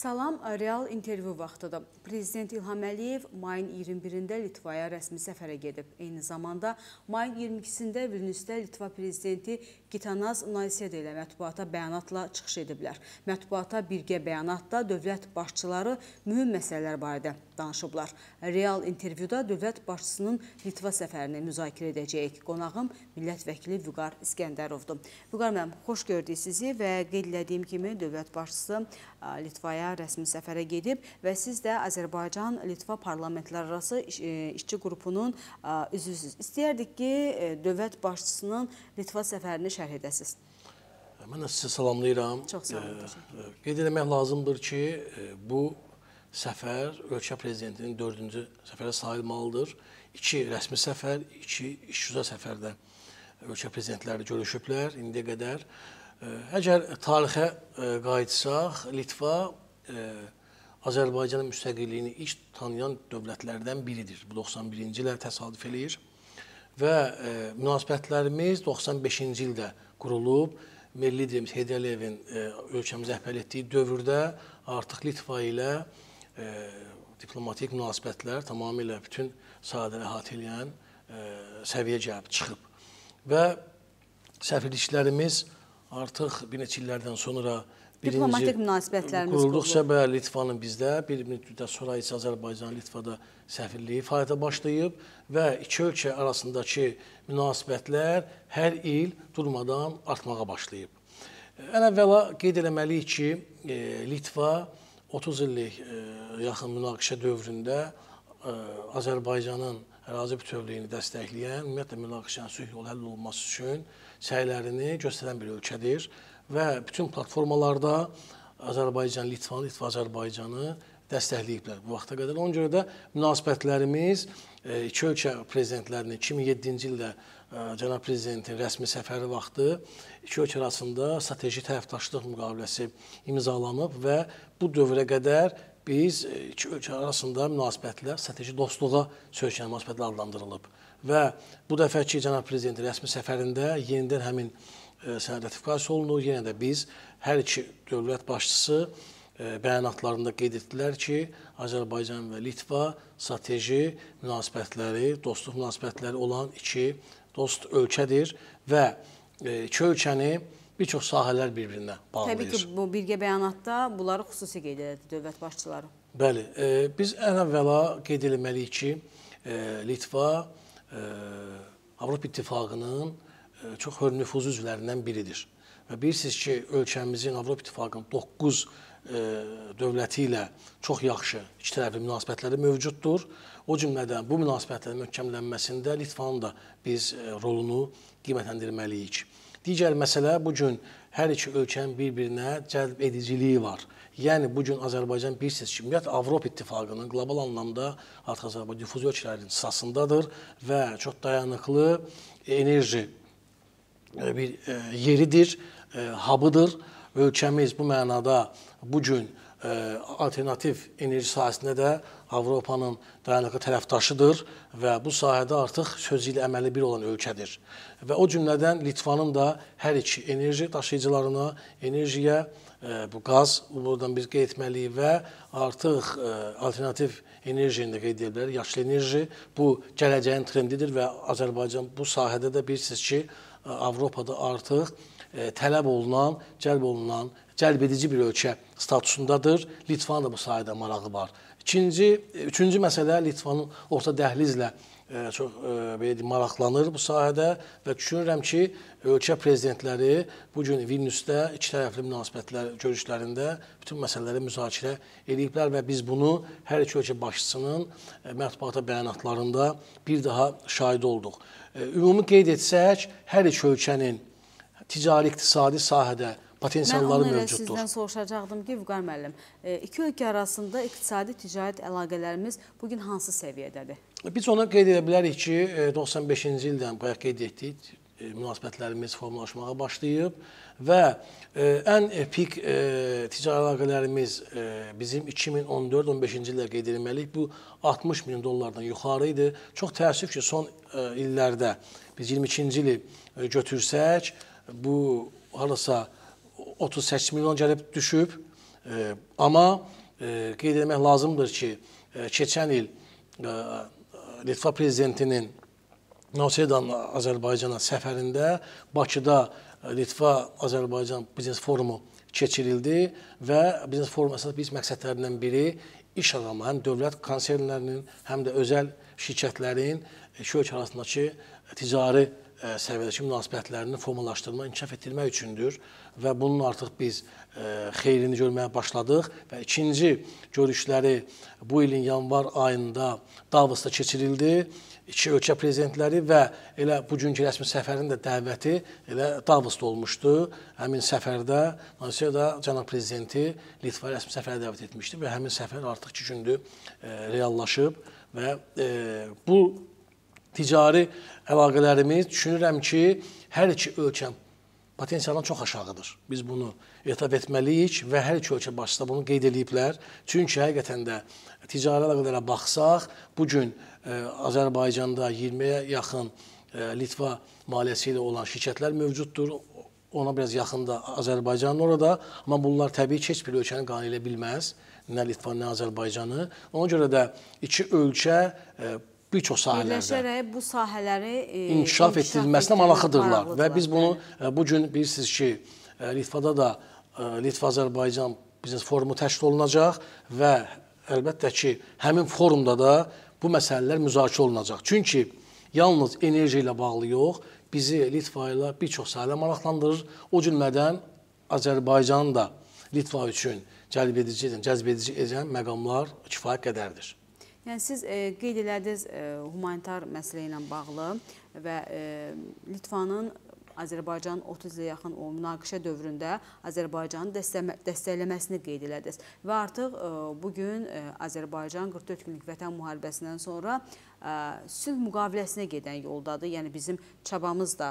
Salam Real intervyu vaxtıdır. Prezident İlham Əliyev mayın 21-də Litvaya rəsmi səfərə gedib. Eyni zamanda mayın 22-sində Vilniusdə Litva prezidenti Gitanaz Nayseda ilə mətbuata bəyanatla çıxış ediblər. Mətbuata birgə bəyanatda dövlət başçıları mühüm məsələlər barədə danışıblar. Real intervyuda dövlət başçısının Litva səfərini müzakirə edəcəyik. Qonağım millət vəkili Vüqar İskəndərovdur. Vüqar mənim, xoş gördük sizi və qeyd elədiyim kimi dövlət başçısı Litvaya rəsmi səfərə gedib və siz də Azərbaycan-Litva parlamentlər arası e, işçi qrupunun üzvüsüz. İstəyərdik ki, e, dövlət başçısının Litva səfərini şərh edəsiniz. Mən də sizi salamlayıram. Çox sağ olun. E, qeyd eləmək lazımdır ki, bu səfər ölkə prezidentinin dördüncü səfərə sayılmalıdır. İki rəsmi səfər, iki iş üzrə səfərdə ölkə prezidentləri görüşüblər indiyə qədər. Əgər tarixə qayıtsaq, Litva Azərbaycanın müstəqilliyini ilk tanıyan dövlətlərdən biridir. Bu 91-ci ilə təsadüf eləyir. Və münasibətlərimiz 95-ci ildə qurulub. Milli liderimiz Heydər Əliyevin ölkəmizə rəhbərlik etdiyi dövrdə artıq Litva ilə e, diplomatik münasibətlər tamamilə bütün sahələri əhatə eləyən e, səviyyə gəlib çıxıb. Və səfirliklərimiz artıq bir neçə illərdən sonra birinci diplomatik münasibətlərimiz qurulduqca və Litvanın bizdə bir müddət sonra isə Azərbaycan Litvada səfirliyi fəaliyyətə başlayıb və iki ölkə arasındakı münasibətlər hər il durmadan artmağa başlayıb. Ən əvvəla qeyd eləməliyik ki, e, Litva 30 illik e, yaxın münaqişə dövründə e, Azərbaycanın ərazi bütövlüyünü dəstəkləyən, ümumiyyətlə münaqişənin sülh yolu həll olunması üçün səylərini göstərən bir ölkədir və bütün platformalarda Azərbaycan, Litvanı, Litva Azərbaycanı dəstəkləyiblər bu vaxta qədər. Ona görə də münasibətlərimiz e, iki ölkə prezidentlərinin 2007-ci ildə cənab prezidentin rəsmi səfəri vaxtı iki ölkə arasında strateji tərəfdaşlıq müqaviləsi imzalanıb və bu dövrə qədər biz e, iki ölkə arasında münasibətlər strateji dostluğa söykənən münasibətlər adlandırılıb. Və bu dəfəki cənab prezidentin rəsmi səfərində yenidən həmin e, sənədlətifikasiya olunur. Yenə də biz hər iki dövlət başçısı e, bəyanatlarında qeyd etdilər ki, Azərbaycan və Litva strateji münasibətləri, dostluq münasibətləri olan iki dost ölkədir və e, iki ölkəni bir çox sahələr bir-birinə bağlayır. Təbii ki, bu birgə bəyanatda bunları xüsusi qeyd elədi dövlət başçıları. Bəli, e, biz ən əvvəla qeyd eləməliyik ki, e, Litva e, Avropa İttifaqının e, çox hörnüfuz üzvlərindən biridir. Və bilirsiniz ki, ölkəmizin Avropa İttifaqının 9 e, dövləti ilə çox yaxşı iki tərəfli münasibətləri mövcuddur. O cümlədən bu münasibətlərin möhkəmlənməsində Litvanın da biz e, rolunu qiymətləndirməliyik. Digər məsələ bu gün hər iki ölkənin bir-birinə cəlb ediciliyi var. Yəni bu gün Azərbaycan bilirsiniz ki, ümumiyyətlə Avropa İttifaqının qlobal anlamda artıq Azərbaycan nüfuz ölkələrinin sırasındadır və çox dayanıqlı enerji e, bir e, yeridir, habıdır. Ölkəmiz bu mənada bu gün alternativ enerji sahəsində də Avropanın dayanıqlı tərəfdaşıdır və bu sahədə artıq sözü ilə əməli bir olan ölkədir. Və o cümlədən Litvanın da hər iki enerji daşıyıcılarına, enerjiyə e, bu qaz buradan biz qeyd etməliyik və artıq e, alternativ enerjini də qeyd edə bilərik. Yaşlı enerji bu gələcəyin trendidir və Azərbaycan bu sahədə də bilirsiniz ki, e, Avropada artıq tələb olunan, cəlb olunan, cəlb edici bir ölkə statusundadır. Litvanın da bu sahədə marağı var. İkinci, üçüncü məsələ Litvanın orta dəhlizlə ə, e, çox ə, e, belə deyim maraqlanır bu sahədə və düşünürəm ki, ölkə prezidentləri bu gün Vilniusda iki tərəfli münasibətlər görüşlərində bütün məsələləri müzakirə eləyiblər və biz bunu hər iki ölkə başçısının e, mətbuata bəyanatlarında bir daha şahid olduq. Ümumi qeyd etsək, hər iki ölkənin ticari iqtisadi sahədə potensialları mövcuddur. Mən onu elə sizdən soruşacaqdım ki, Vüqar müəllim, e, iki ölkə arasında iqtisadi ticarət əlaqələrimiz bugün hansı səviyyədədir? Biz ona qeyd edə bilərik ki, 95-ci e, ildən bayaq qeyd etdik, e, münasibətlərimiz formalaşmağa başlayıb və ən epik ticarət əlaqələrimiz bizim 2014-15-ci ildə qeyd edilməliyik. Bu 60 min dollardan yuxarı idi. Çox təəssüf ki, son illərdə biz 22-ci ili götürsək, bu harasa 38 milyon gəlib düşüb. E, amma e, qeyd etmək lazımdır ki, e, keçən il e, Litva prezidentinin Nausedan Azərbaycana səfərində Bakıda e, Litva Azərbaycan biznes forumu keçirildi və biznes forumu əsas biz məqsədlərindən biri iş adamı, həm dövlət konsernlərinin, həm də özəl şirkətlərin iki e, ölkə arasındakı e, ticari səviyyədəki münasibətlərini formalaşdırma, inkişaf etdirmək üçündür və bunun artıq biz e, xeyrini görməyə başladıq və ikinci görüşləri bu ilin yanvar ayında Davosda keçirildi iki ölkə prezidentləri və elə bugünkü rəsmi səfərin də dəvəti elə Davosda olmuşdu. Həmin səfərdə Nansiyada cənab prezidenti Litva rəsmi səfərə dəvət etmişdi və həmin səfər artıq 2 gündür e, reallaşıb və e, bu ticari əlaqələrimiz düşünürəm ki, hər iki ölkə potensialdan çox aşağıdır. Biz bunu etiraf etməliyik və hər iki ölkə başçısı bunu qeyd eləyiblər. Çünki həqiqətən də ticari əlaqələrə baxsaq, bu gün e, Azərbaycanda 20-yə yaxın e, Litva maliyyəsi ilə olan şirkətlər mövcuddur ona biraz yaxında Azərbaycan orada, amma bunlar təbii ki, heç bir ölkəni qane ilə bilməz. Nə Litvanı, nə Azərbaycanı. Ona görə də iki ölkə e, bir çox sahələrdə birləşərək bu sahələri e, inkişaf etdirilməsinə maraqlıdırlar və biz bunu e, bu gün bilirsiniz ki, e, Litvada da e, Litva Azərbaycan biznes forumu təşkil olunacaq və əlbəttə ki, həmin forumda da bu məsələlər müzakirə olunacaq. Çünki yalnız enerji ilə bağlı yox, bizi Litva ilə bir çox sahələ maraqlandırır. O cümlədən Azərbaycan da Litva üçün cəlb edici, cəzb edici edən məqamlar kifayət qədərdir. Yəni siz e, qeyd elədiniz e, humanitar məsələ ilə bağlı və e, Litvanın Azərbaycan 30 ilə yaxın o münaqişə dövründə Azərbaycanı dəstəkləməsini qeyd elədiniz. Və artıq e, bugün e, Azərbaycan 44 günlük vətən müharibəsindən sonra e, sülh müqaviləsinə gedən yoldadır. Yəni bizim çabamız da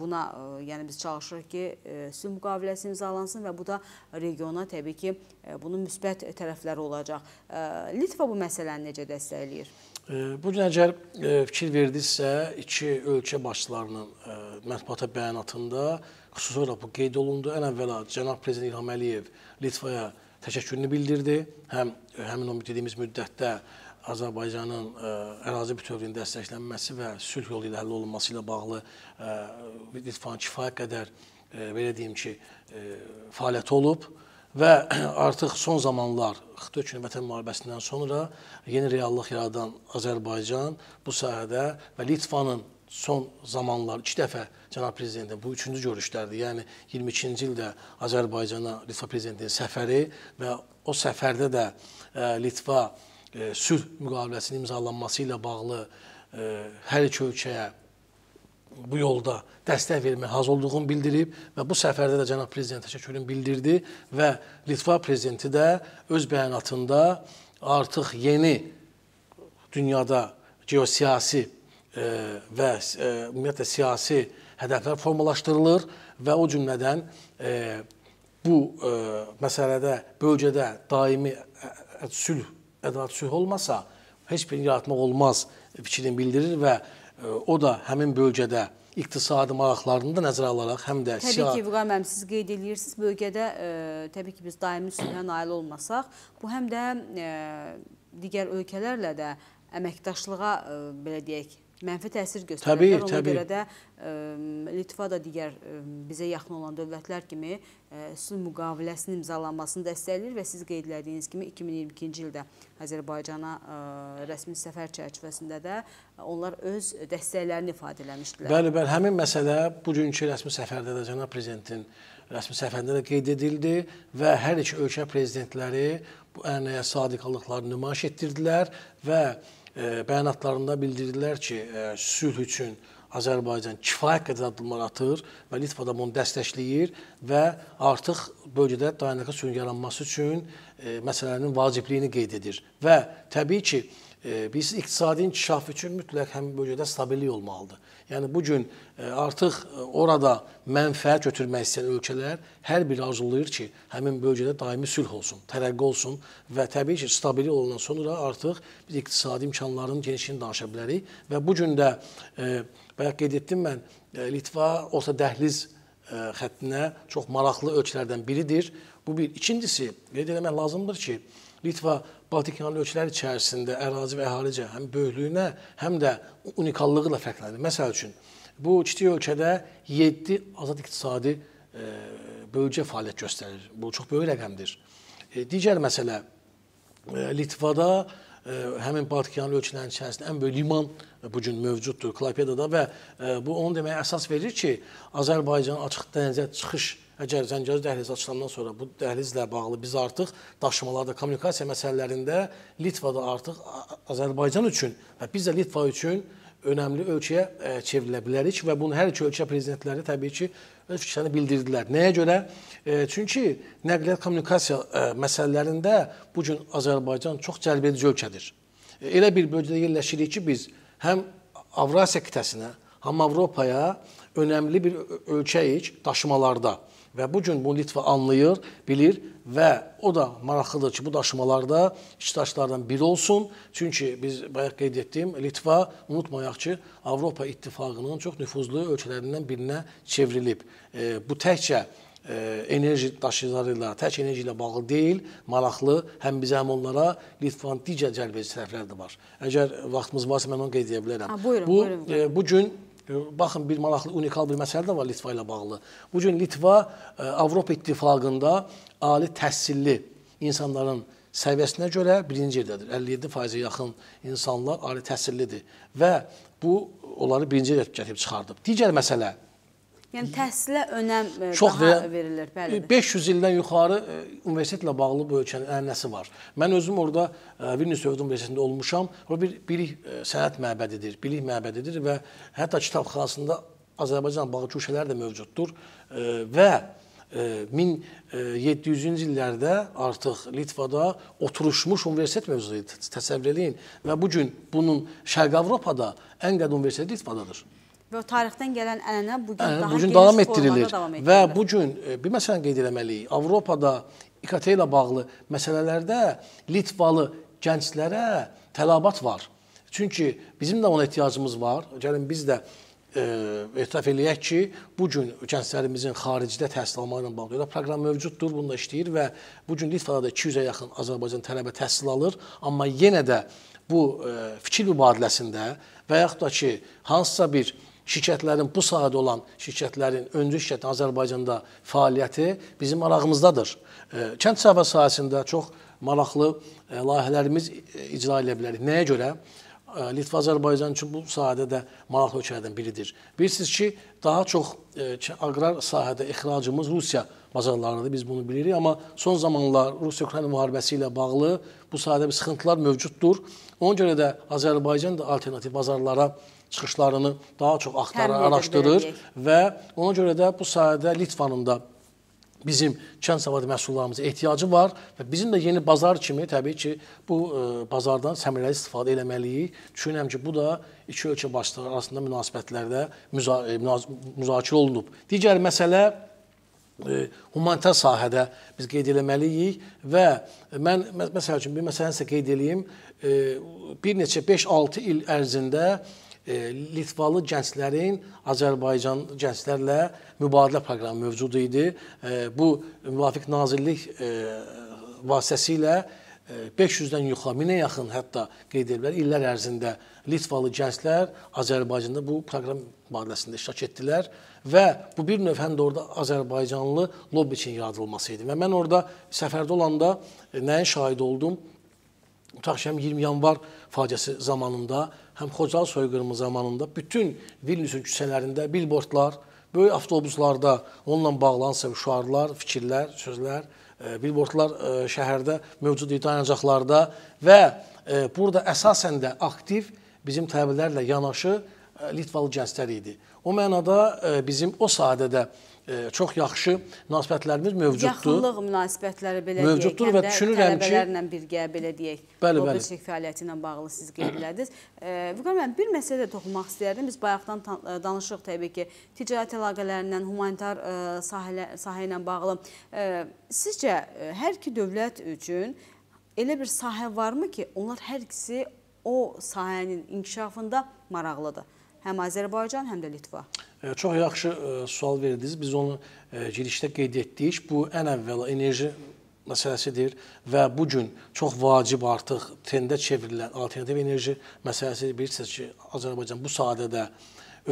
buna, yəni biz çalışırıq ki, sülh müqaviləsi imzalansın və bu da regiona təbii ki, bunun müsbət tərəfləri olacaq. Litva bu məsələni necə dəstəkləyir? Bu gün əgər e, fikir verdinizsə, iki ölkə başçılarının e, mətbuata bəyanatında xüsusi olaraq bu qeyd olundu. Ən əvvəla cənab prezident İlham Əliyev Litvaya təşəkkürünü bildirdi. Həm e, həmin o dediyimiz müddətdə Azərbaycanın ə, ərazi bütövlüyünün dəstəklənməsi və sülh yolu ilə həll olunması ilə bağlı Litvanın kifayət qədər ə, belə deyim ki, ə, fəaliyyəti olub. Və artıq son zamanlar xütə üçün vətən müharibəsindən sonra yeni reallıq yaradan Azərbaycan bu sahədə və Litvanın son zamanlar iki dəfə cənab prezidentin bu üçüncü görüşlərdir. Yəni 22-ci ildə Azərbaycana Litva prezidentinin səfəri və o səfərdə də e, Litva e, sülh müqaviləsinin imzalanması ilə bağlı e, hər iki ölkəyə bu yolda dəstək verməyə hazır olduğunu bildirib və bu səfərdə də cənab prezident təşəkkürünü bildirdi və Litva prezidenti də öz bəyanatında artıq yeni dünyada geosiyasi e, və e, ümumiyyətlə siyasi hədəflər formalaşdırılır və o cümlədən e, bu məsələdə bölgədə daimi sülh, ədalət sülh olmasa heç birini yaratmaq olmaz fikrini bildirir və o da həmin bölgədə iqtisadi maraqlarını da nəzərə alaraq həm də Təbii ki, Vüqam əm, siz qeyd edirsiniz, bölgədə ə, e, təbii ki, biz daimi sülhə nail olmasaq, bu həm də ə, e, digər ölkələrlə də əməkdaşlığa ə, e, belə deyək, mənfi təsir göstərirlər. Təbii, Ona təbii. görə də ə, Litva da digər ə, bizə yaxın olan dövlətlər kimi ə, sülh müqaviləsinin imzalanmasını dəstəkləyir və siz qeyd etdiyiniz kimi 2022-ci ildə Azərbaycana ə, rəsmi səfər çərçivəsində də onlar öz dəstəklərini ifadə etmişdilər. Bəli, bəli, həmin məsələ bugünkü rəsmi səfərdə də cənab prezidentin rəsmi səfərində də qeyd edildi və hər iki ölkə prezidentləri bu ənənəyə sadiqalıqlarını nümayiş etdirdilər və bəyanatlarında bildirdilər ki, e, sülh üçün Azərbaycan kifayət qədər addımlar atır və Litva da bunu dəstəkləyir və artıq bölgədə dayanıqlı sülhün yaranması üçün e, məsələnin vacibliyini qeyd edir. Və təbii ki, biz iqtisadi inkişaf üçün mütləq həmin bölgədə stabillik olmalıdır. Yəni bu gün e, artıq e, orada mənfəət götürmək istəyən ölkələr hər biri arzulayır ki, həmin bölgədə daimi sülh olsun, tərəqqi olsun və təbii ki, stabillik olandan sonra artıq biz iqtisadi imkanların genişliyini danışa bilərik və bu gün də e, bayaq qeyd etdim mən Litva orta dəhliz xəttinə çox maraqlı ölkələrdən biridir. Bu bir. İkincisi, qeyd etmək lazımdır ki, Litva Baltikyanlı ölkələr içərisində ərazi və əhalicə həm böyüklüyünə, həm də unikallığı ilə fərqlənir. Məsəl üçün, bu kiçik ölkədə 7 azad iqtisadi e, bölgə fəaliyyət göstərir. Bu çox böyük rəqəmdir. E, digər məsələ e, Litvada Ə, e, həmin Baltikyanlı ölkələrin içərisində ən böyük liman bu gün mövcuddur Klaipedada və ə, e, bu onu deməyə əsas verir ki, Azərbaycan açıq dənizə çıxış əgər Zəngəzur dəhlizi açılandan sonra bu dəhlizlə bağlı biz artıq daşımalarda, kommunikasiya məsələlərində Litvada artıq Azərbaycan üçün və biz də Litva üçün önəmli ölkəyə e, çevrilə bilərik və bunu hər iki ölkə prezidentləri təbii ki öz fikirlərini bildirdilər. Nəyə görə? E, çünki nəqliyyat kommunikasiya e, məsələlərində bu gün Azərbaycan çox cəlbedici ölkədir. Elə bir bölgədə yerləşirik ki, biz həm Avrasiya qitəsinə, həm Avropaya önəmli bir ölkəyik daşımalarda. Və bu gün bunu Litva anlayır, bilir və o da maraqlıdır ki, bu daşımalarda iştirakçılardan biri olsun. Çünki biz bayaq qeyd etdiyim Litva unutmayaq ki, Avropa İttifaqının çox nüfuzlu ölkələrindən birinə çevrilib. E, bu təkcə e, enerji daşıyıcıları ilə, tək enerji ilə bağlı deyil, maraqlı həm bizə, həm onlara Litvanın digər cəlbedici tərəfləri də var. Əgər vaxtımız varsa mən onu qeyd edə bilərəm. Ha, buyurun, bu buyurun. E, bu gün Baxın, bir maraqlı, unikal bir məsələ də var Litva ilə bağlı. Bu gün Litva e, Avropa İttifaqında ali təhsilli insanların səviyyəsinə görə birinci yerdədir. 57%-ə yaxın insanlar ali təhsillidir və bu onları birinci yerə gətirib çıxardıb. Digər məsələ Yəni təhsilə önəm e, Çox daha və, verilir, e, bəli. 500 ildən yuxarı e, universitetlə bağlı bu ölkənin ənənəsi var. Mən özüm orada Vilnius Dövlət Universitetində olmuşam. Orada bir bilik sənət məbədidir, bilik məbədidir və hətta kitabxanasında Azərbaycan bağlı köşələri də mövcuddur və 1700-cü illərdə artıq Litvada oturuşmuş universitet mövzusu təsəvvür eləyin və bu gün bunun Şərq Avropada ən qədim universitet Litvadadır. Və o tarixdən gələn ənənə bu gün daha bu gün davam etdirilir. Davam etdirilir. Və bu gün e, bir məsələni qeyd etməliyik. Avropada İKT ilə bağlı məsələlərdə Litvalı gənclərə tələbat var. Çünki bizim də ona ehtiyacımız var. Gəlin biz də e, etiraf eləyək ki, bu gün gənclərimizin xaricdə təhsil alma ilə bağlı proqram mövcuddur, bunda işləyir və bu gün Litvada da 200-ə yaxın Azərbaycan tələbə təhsil alır, amma yenə də bu e, fikir mübadiləsində və yaxud da ki, hansısa bir şirkətlərin, bu sahədə olan şirkətlərin, öncü şirkətlərin Azərbaycanda fəaliyyəti bizim marağımızdadır. E, kənd sahə sahəsində çox maraqlı e, layihələrimiz e, icra edə bilərik. Nəyə görə? Litva Azərbaycan üçün bu sahədə də maraqlı ölkələrdən biridir. Bilirsiniz ki, daha çox aqrar sahədə ixracımız Rusiya bazarlarındadır, biz bunu bilirik. Amma son zamanlar Rusiya-Ukrayna müharibəsi ilə bağlı bu sahədə bir sıxıntılar mövcuddur. Ona görə də Azərbaycan da alternativ bazarlara çıxışlarını daha çox axtarır, araşdırır və ona görə də bu sahədə Litvanın da bizim kənd savadı məhsullarımıza ehtiyacı var və bizim də yeni bazar kimi təbii ki, bu e, bazardan səmərəli istifadə eləməliyik. Düşünürəm ki, bu da iki ölkə başçıları arasında münasibətlərdə müza e, müzakirə olunub. Digər məsələ e, humanitar sahədə biz qeyd eləməliyik və mən məsəl üçün bir məsələni sizə qeyd eləyim. E, bir neçə 5-6 il ərzində e, E, Litvalı gənclərin Azərbaycan gənclərlə mübadilə proqramı mövcud idi. E, bu müvafiq nazirlik e, vasitəsilə 500-dən yuxarı, 1000-ə yaxın hətta qeyd ediblər. İllər ərzində Litvalı gənclər Azərbaycanda bu proqram mübadiləsində iştirak etdilər və bu bir növ həm də orada Azərbaycanlı lobbi üçün yaradılması idi. Və mən orada səfərdə olanda nəyin şahid oldum? tutaq ki, həm 20 yanvar faciəsi zamanında, həm Xocalı soyqırımı zamanında bütün Vilniusun küçələrində bilbordlar, böyük avtobuslarda onunla bağlı hansısa şüarlar, fikirlər, sözlər, e, bilbordlar e, şəhərdə mövcud idi dayanacaqlarda və e, burada əsasən də aktiv bizim təbirlərlə yanaşı Litvalı gənclər idi. O mənada bizim o sahədə də çox yaxşı münasibətlərimiz mövcuddur. Yaxınlıq münasibətləri belə mövcuddur deyək. Mövcuddur və düşünürəm ki, tələbələrlə birgə belə deyək, bəli, bəli. Çek fəaliyyəti ilə bağlı siz qeyd elədiniz. Vüqar müəllim, bir məsələ də toxunmaq istəyərdim. Biz bayaqdan e, danışırıq təbii ki, ticarət əlaqələrindən, humanitar e, sahələ, sahə ilə bağlı. E, sizcə hər iki dövlət üçün elə bir sahə varmı ki, onlar hər ikisi o sahənin inkişafında maraqlıdır? Həm Azərbaycan, həm də Litva. E, çox yaxşı e, sual verdiniz. Biz onu e, girişdə qeyd etdik. Bu ən əvvəla enerji məsələsidir və bu gün çox vacib artıq trendə çevrilən alternativ enerji məsələsi bilirsiniz ki, Azərbaycan bu sahədə də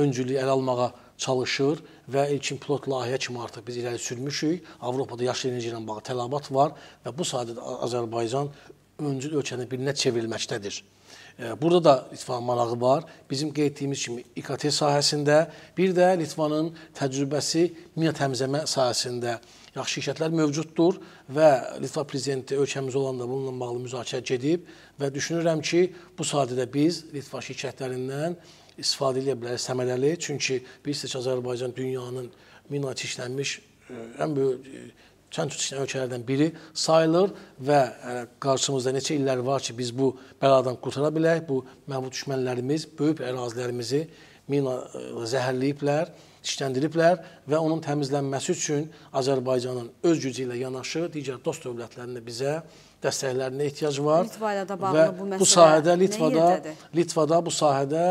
öncülüyü ələ almağa çalışır və ilkin pilot layihə kimi artıq biz irəli sürmüşük. Avropada yaşıl enerji ilə bağlı tələbat var və bu sahədə Azərbaycan öncül ölkənin birinə çevrilməkdədir. Burada da Litvanın marağı var. Bizim qeyd etdiyimiz kimi İKT sahəsində, bir də Litvanın təcrübəsi mina təmizləmə sahəsində yaxşı şirkətlər mövcuddur və Litva prezidenti ölkəmiz olan da bununla bağlı müzakirə gedib və düşünürəm ki, bu sahədə biz Litva şirkətlərindən istifadə edə bilərik səmərəli. Çünki bilirsiniz ki, Azərbaycan dünyanın mina çirklənmiş e, ən böyük e, kənd tutuşan ölkələrdən biri sayılır və e, qarşımızda neçə illər var ki, biz bu bəladan qurtara bilək. Bu məbud düşmənlərimiz böyük ərazilərimizi mina e, zəhərləyiblər, işləndiriblər və onun təmizlənməsi üçün Azərbaycanın öz gücü ilə yanaşı digər dost dövlətlərinin də bizə dəstəklərinə ehtiyac var. Litva ilə də bağlı və bu məsələ bu sahədə Litvada, Litvada bu sahədə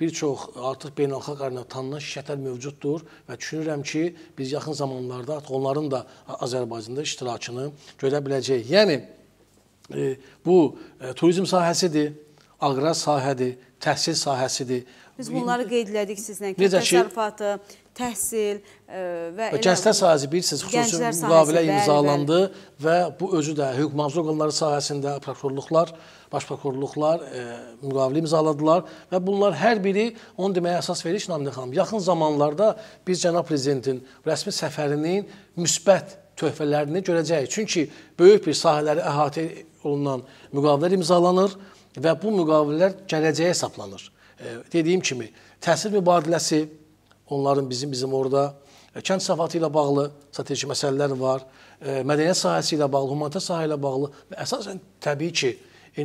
bir çox artıq beynəlxalq arenada tanınan şirkətlər mövcuddur və düşünürəm ki, biz yaxın zamanlarda artıq onların da Azərbaycanda iştirakını görə biləcəyik. Yəni e, bu e, turizm sahəsidir, aqrar sahədir, təhsil sahəsidir. Biz bunları qeyd elədik sizlə ki, təsərrüfatı, təhsil e, və gənclər sahəsi bilirsiniz, xüsusi müqavilə imzalandı və bu özü də hüquq mühafizə orqanları sahəsində prokurorluqlar, baş prokurorluqlar e, müqavilə imzaladılar və bunlar hər biri onu deməyə əsas verir ki, Namiqə xanım, yaxın zamanlarda biz cənab prezidentin rəsmi səfərinin müsbət töhfələrini görəcəyik. Çünki böyük bir sahələri əhatə olunan müqavilələr imzalanır və bu müqavilələr gələcəyə hesablanır. E, dediyim kimi, təhsil mübadiləsi Onların bizim bizim orada e, kənd səfatı ilə bağlı strateji məsələlər var, e, mədəniyyət sahəsi ilə bağlı, humanitar sahə ilə bağlı və əsasən təbii ki,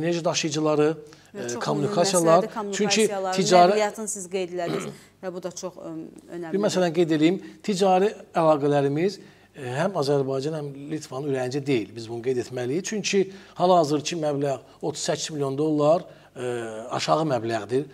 enerji daşıyıcıları, e, çox kommunikasiyalar, çünki ticari nəqliyyatın siz qeyd elədiniz və bu da çox önəmlidir. Bir məsələn qeyd eləyim, ticari əlaqələrimiz həm Azərbaycan, həm Litvanın ürəyincə deyil. Biz bunu qeyd etməliyik. Çünki hal-hazırki məbləğ 38 milyon dollar ə, aşağı məbləğdir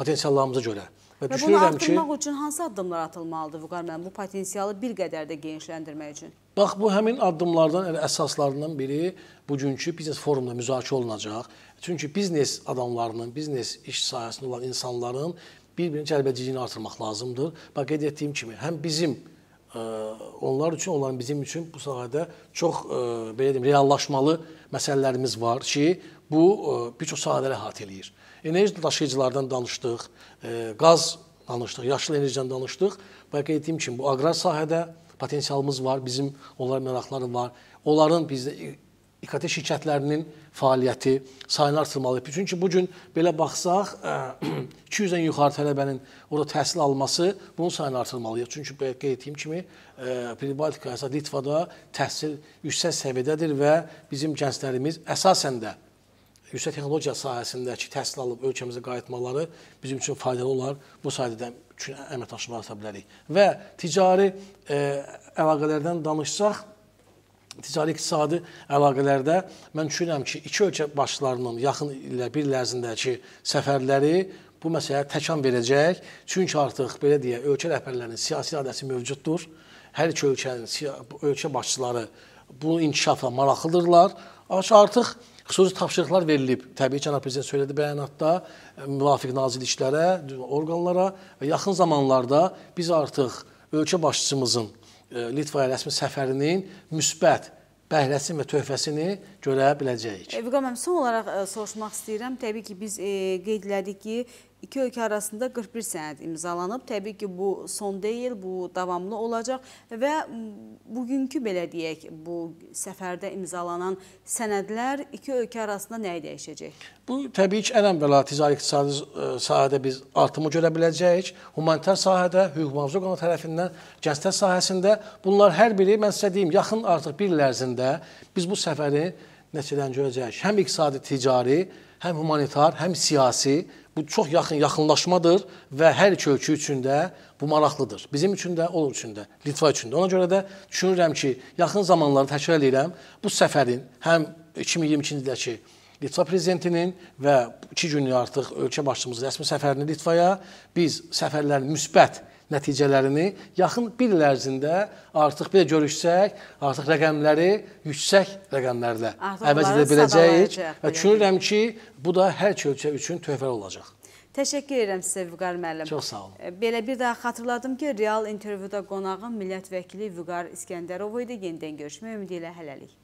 potensiallarımıza görə. Və düşünürəm ki... Və bunu artırmaq üçün hansı addımlar atılmalıdır Vüqar müəllim bu potensialı bir qədər də genişləndirmək üçün? Bax, bu həmin addımlardan, elə yəni əsaslarından biri bugünkü biznes forumda müzakirə olunacaq. Çünki biznes adamlarının, biznes iş sahəsində olan insanların bir-birinin cəlbəciliyini artırmaq lazımdır. Bax, qeyd etdiyim kimi, həm bizim e, onlar üçün, onların bizim üçün bu sahədə çox e, belə deyim, reallaşmalı məsələlərimiz var ki, bu e, bir çox sahələrə əhatə eləyir. Enerji daşıyıcılardan danışdıq, e, qaz danışdıq, yaşıl enerjidən danışdıq. Bəlkə etdiyim kimi bu aqrar sahədə potensialımız var, bizim onların maraqları var. Onların bizdə İKT şirkətlərinin fəaliyyəti sayını artırmalıdır. Çünki bu gün belə baxsaq 200-dən e, yuxarı tələbənin orada təhsil alması bunun sayını artırmalıyıq. Çünki qeyd etdiyim kimi Pribaltika əsas Litvada təhsil yüksək səviyyədədir və bizim gənclərimiz əsasən də yüksək texnologiya sahəsindəki təhsil alıb ölkəmizə qayıtmaları bizim üçün faydalı olar. Bu sayədə üçün əməkdaşlıq arata bilərik. Və ticari e, əlaqələrdən danışsaq, ticari iqtisadi əlaqələrdə mən düşünürəm ki, iki ölkə başçılarının yaxın illər bir il ərzindəki səfərləri bu məsələyə təkan verəcək. Çünki artıq belə deyə ölkə rəhbərlərinin siyasi iradəsi mövcuddur. Hər iki ölkənin ölkə başçıları bunun inkişafla maraqlıdırlar. Artıq Xüsusi tapşırıqlar verilib. Təbii ki, cənab prezident söylədi bəyanatda e, müvafiq nazirliklərə, orqanlara və yaxın zamanlarda biz artıq ölkə başçımızın e, Litvaya rəsmi səfərinin müsbət bəhrəsini və töhfəsini görə biləcəyik. Vüqam müəllim, son olaraq ə, e, soruşmaq istəyirəm. Təbii ki, biz ə, qeyd elədik ki, İki ölkə arasında 41 sənəd imzalanıb. Təbii ki, bu son deyil, bu davamlı olacaq və bugünkü belə deyək, bu səfərdə imzalanan sənədlər iki ölkə arasında nəyi dəyişəcək? Bu təbii ki, ən əvvəla ticari iqtisadi e, sahədə biz artımı görə biləcəyik. Humanitar sahədə, hüquq mühafizə orqanı tərəfindən, gənclər sahəsində bunlar hər biri mən sizə deyim, yaxın artıq bir il ərzində biz bu səfəri nəticələndirəcəyik. Həm iqtisadi, ticari, həm humanitar, həm siyasi bu çox yaxın yaxınlaşmadır və hər iki ölkə üçün də bu maraqlıdır. Bizim üçün də, onun üçün də, Litva üçün də. Ona görə də düşünürəm ki, yaxın zamanlarda təkrar edirəm, bu səfərin həm 2022-ci ildəki Litva prezidentinin və 2 günlük artıq ölkə başçımızın rəsmi səfərini Litvaya biz səfərlərin müsbət nəticələrini yaxın bir il ərzində artıq bir görüşsək, artıq rəqəmləri yüksək rəqəmlərlə artıq əvəz edə biləcəyik və düşünürəm ki, bu da hər ölkə üçün töhfə olacaq. Təşəkkür edirəm sizə Vüqar müəllim. Çox sağ olun. E, belə bir daha xatırladım ki, real intervyuda qonağım millət vəkili Vüqar İskəndərov idi. Yenidən görüşmək ümidi ilə hələlik.